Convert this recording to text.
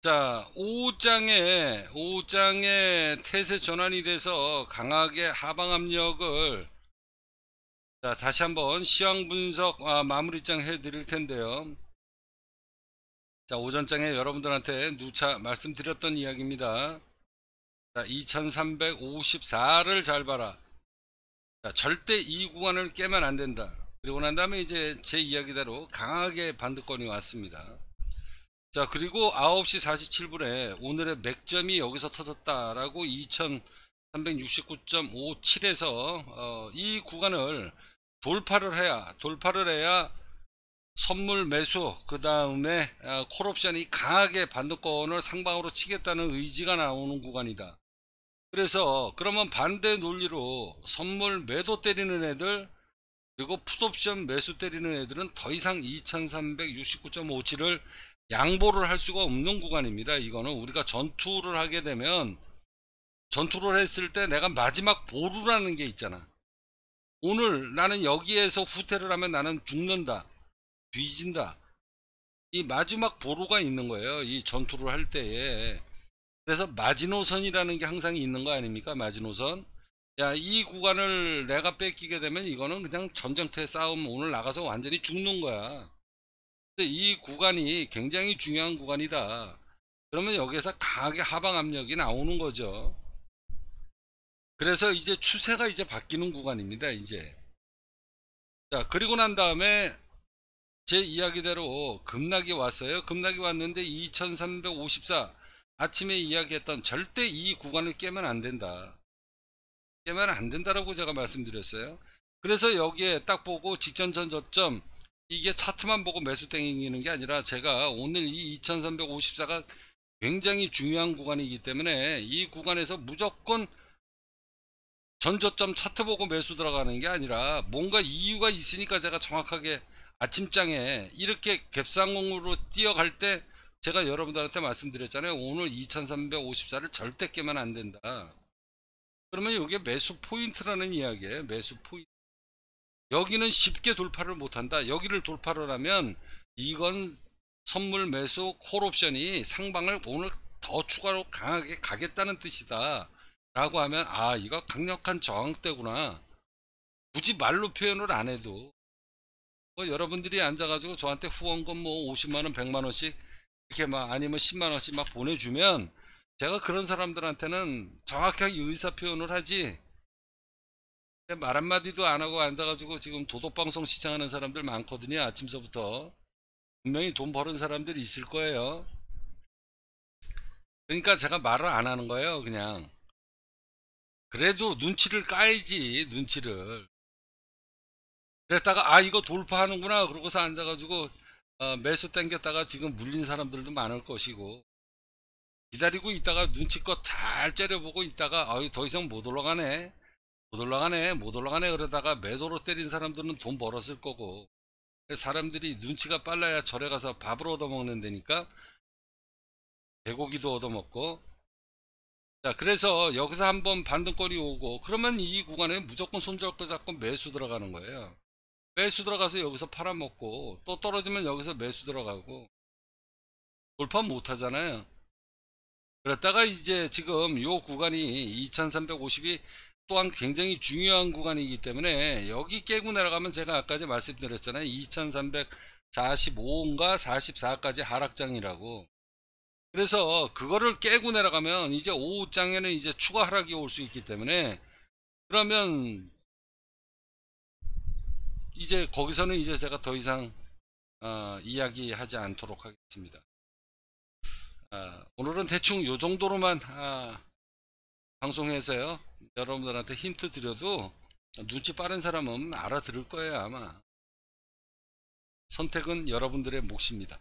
자, 5장에 5장에 태세 전환이 돼서 강하게 하방 압력을 자, 다시 한번 시황 분석 아, 마무리장 해 드릴 텐데요. 자, 오전장에 여러분들한테 누차 말씀드렸던 이야기입니다. 자, 2354를 잘 봐라. 자, 절대 이 구간을 깨면 안 된다. 그리고 난 다음에 이제 제 이야기대로 강하게 반등권이 왔습니다. 자 그리고 9시 47분에 오늘의 맥점이 여기서 터졌다라고 2369.57에서 어, 이 구간을 돌파를 해야 돌파를 해야 선물 매수 그 다음에 어, 콜옵션이 강하게 반도권을 상방으로 치겠다는 의지가 나오는 구간이다 그래서 그러면 반대 논리로 선물 매도 때리는 애들 그리고 풋옵션 매수 때리는 애들은 더 이상 2369.57을 양보를 할 수가 없는 구간입니다. 이거는 우리가 전투를 하게 되면 전투를 했을 때 내가 마지막 보루라는 게 있잖아. 오늘 나는 여기에서 후퇴를 하면 나는 죽는다. 뒤진다. 이 마지막 보루가 있는 거예요. 이 전투를 할 때에. 그래서 마지노선이라는 게 항상 있는 거 아닙니까? 마지노선. 야, 이 구간을 내가 뺏기게 되면 이거는 그냥 전쟁터에 싸움 오늘 나가서 완전히 죽는 거야. 이 구간이 굉장히 중요한 구간이다. 그러면 여기에서 강하게 하방 압력이 나오는 거죠. 그래서 이제 추세가 이제 바뀌는 구간입니다. 이제. 자, 그리고 난 다음에 제 이야기대로 급락이 왔어요. 급락이 왔는데 2354 아침에 이야기했던 절대 이 구간을 깨면 안 된다. 깨면 안 된다라고 제가 말씀드렸어요. 그래서 여기에 딱 보고 직전 전 저점 이게 차트만 보고 매수 땡기는 게 아니라 제가 오늘 이 2354가 굉장히 중요한 구간이기 때문에 이 구간에서 무조건 전저점 차트 보고 매수 들어가는 게 아니라 뭔가 이유가 있으니까 제가 정확하게 아침장에 이렇게 갭상공으로 뛰어갈 때 제가 여러분들한테 말씀드렸잖아요. 오늘 2354를 절대 깨면 안 된다. 그러면 이게 매수 포인트라는 이야기예요. 매수 포인트. 여기는 쉽게 돌파를 못한다. 여기를 돌파를 하면 이건 선물 매수 콜옵션이 상방을 오늘 더 추가로 강하게 가겠다는 뜻이다. 라고 하면 아 이거 강력한 저항대구나. 굳이 말로 표현을 안 해도 뭐 여러분들이 앉아가지고 저한테 후원금 뭐 50만원 100만원씩 이렇게 막 아니면 10만원씩 막 보내주면 제가 그런 사람들한테는 정확하게 의사표현을 하지 말 한마디도 안 하고 앉아가지고 지금 도덕방송 시청하는 사람들 많거든요. 아침서부터. 분명히 돈 버는 사람들이 있을 거예요. 그러니까 제가 말을 안 하는 거예요. 그냥. 그래도 눈치를 까야지. 눈치를. 그랬다가 아 이거 돌파하는구나 그러고서 앉아가지고 어, 매수 땡겼다가 지금 물린 사람들도 많을 것이고 기다리고 있다가 눈치껏 잘 째려보고 있다가 어더 이상 못 올라가네 못 올라가네 못 올라가네 그러다가 매도로 때린 사람들은 돈 벌었을 거고 사람들이 눈치가 빨라야 절에 가서 밥을 얻어먹는 데니까 개고기도 얻어먹고 자 그래서 여기서 한번 반등거리 오고 그러면 이 구간에 무조건 손절거 잡고 매수 들어가는 거예요 매수 들어가서 여기서 팔아먹고 또 떨어지면 여기서 매수 들어가고 돌파 못하잖아요 그랬다가 이제 지금 요 구간이 2350이 또한 굉장히 중요한 구간이기 때문에 여기 깨고 내려가면 제가 아까 말씀드렸잖아요. 2345원과 44까지 하락장이라고. 그래서 그거를 깨고 내려가면 이제 오후장에는 이제 추가 하락이 올 수 있기 때문에 그러면 이제 거기서는 이제 제가 더 이상 어, 이야기하지 않도록 하겠습니다. 어, 오늘은 대충 요 정도로만 아, 방송에서요 여러분들한테 힌트 드려도 눈치 빠른 사람은 알아들을 거예요 아마 선택은 여러분들의 몫입니다